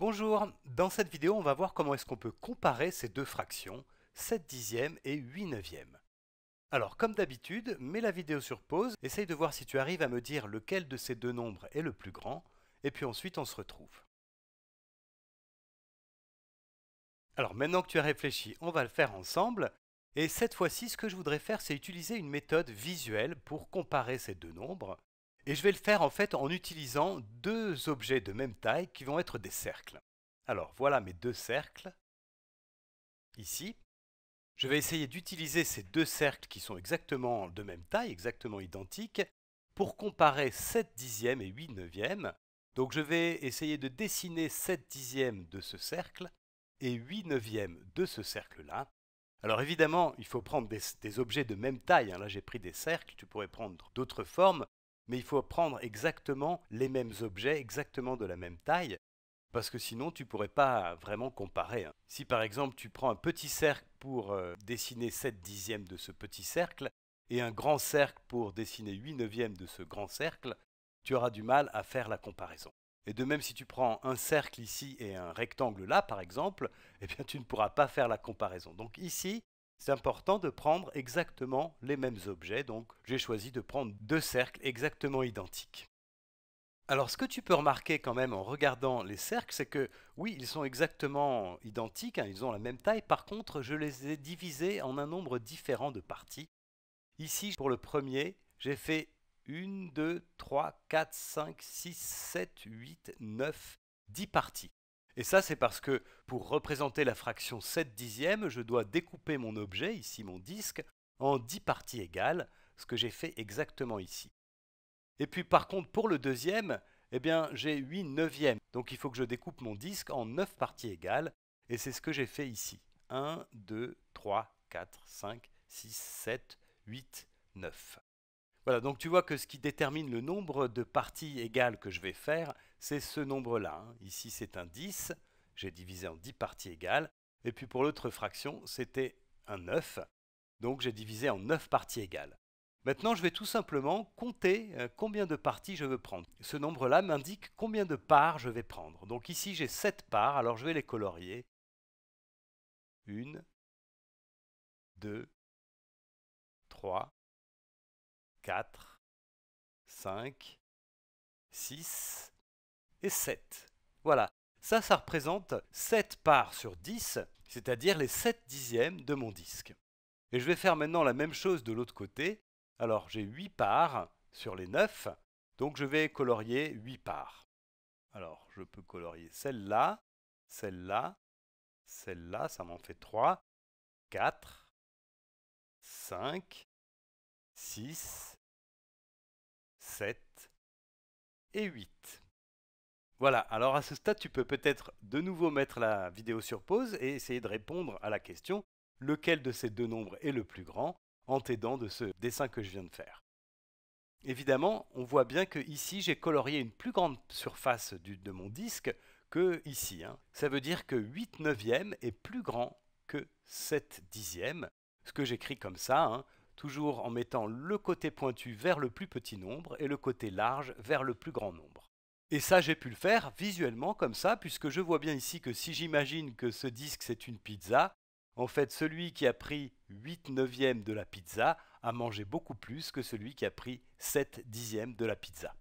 Bonjour, dans cette vidéo on va voir comment est-ce qu'on peut comparer ces deux fractions, 7 dixièmes et 8 neuvièmes. Alors comme d'habitude, mets la vidéo sur pause, essaye de voir si tu arrives à me dire lequel de ces deux nombres est le plus grand, et puis ensuite on se retrouve. Alors maintenant que tu as réfléchi, on va le faire ensemble, et cette fois-ci ce que je voudrais faire c'est utiliser une méthode visuelle pour comparer ces deux nombres, et je vais le faire en fait en utilisant deux objets de même taille qui vont être des cercles. Alors voilà mes deux cercles, ici. Je vais essayer d'utiliser ces deux cercles qui sont exactement de même taille, exactement identiques, pour comparer 7 dixièmes et 8 neuvièmes. Donc je vais essayer de dessiner 7 dixièmes de ce cercle et 8 neuvièmes de ce cercle-là. Alors évidemment, il faut prendre des, des objets de même taille. Hein. Là j'ai pris des cercles, tu pourrais prendre d'autres formes mais il faut prendre exactement les mêmes objets, exactement de la même taille, parce que sinon tu ne pourrais pas vraiment comparer. Hein. Si par exemple tu prends un petit cercle pour euh, dessiner 7 dixièmes de ce petit cercle, et un grand cercle pour dessiner 8 neuvièmes de ce grand cercle, tu auras du mal à faire la comparaison. Et de même si tu prends un cercle ici et un rectangle là par exemple, eh bien tu ne pourras pas faire la comparaison. Donc ici, c'est important de prendre exactement les mêmes objets, donc j'ai choisi de prendre deux cercles exactement identiques. Alors ce que tu peux remarquer quand même en regardant les cercles, c'est que oui, ils sont exactement identiques, hein, ils ont la même taille, par contre je les ai divisés en un nombre différent de parties. Ici, pour le premier, j'ai fait 1, 2, 3, 4, 5, 6, 7, 8, 9, 10 parties. Et ça, c'est parce que pour représenter la fraction 7 dixièmes, je dois découper mon objet, ici mon disque, en 10 parties égales, ce que j'ai fait exactement ici. Et puis par contre, pour le deuxième, eh bien, j'ai 8 neuvièmes. Donc il faut que je découpe mon disque en 9 parties égales, et c'est ce que j'ai fait ici. 1, 2, 3, 4, 5, 6, 7, 8, 9. Voilà, donc tu vois que ce qui détermine le nombre de parties égales que je vais faire, c'est ce nombre-là. Hein. Ici, c'est un 10, j'ai divisé en 10 parties égales. Et puis pour l'autre fraction, c'était un 9, donc j'ai divisé en 9 parties égales. Maintenant, je vais tout simplement compter euh, combien de parties je veux prendre. Ce nombre-là m'indique combien de parts je vais prendre. Donc ici, j'ai 7 parts, alors je vais les colorier. 1, 2, 3, 4, 5, 6, et 7. Voilà, ça, ça représente 7 parts sur 10, c'est-à-dire les 7 dixièmes de mon disque. Et je vais faire maintenant la même chose de l'autre côté. Alors j'ai 8 parts sur les 9, donc je vais colorier 8 parts. Alors je peux colorier celle-là, celle-là, celle-là, ça m'en fait 3, 4, 5, 6, 7 et 8. Voilà, alors à ce stade, tu peux peut-être de nouveau mettre la vidéo sur pause et essayer de répondre à la question lequel de ces deux nombres est le plus grand en t'aidant de ce dessin que je viens de faire. Évidemment, on voit bien que ici j'ai colorié une plus grande surface de mon disque que ici. Hein. Ça veut dire que 8 neuvième est plus grand que 7 dixième, ce que j'écris comme ça, hein, toujours en mettant le côté pointu vers le plus petit nombre et le côté large vers le plus grand nombre. Et ça, j'ai pu le faire visuellement comme ça, puisque je vois bien ici que si j'imagine que ce disque, c'est une pizza, en fait, celui qui a pris 8 neuvièmes de la pizza a mangé beaucoup plus que celui qui a pris 7 dixièmes de la pizza.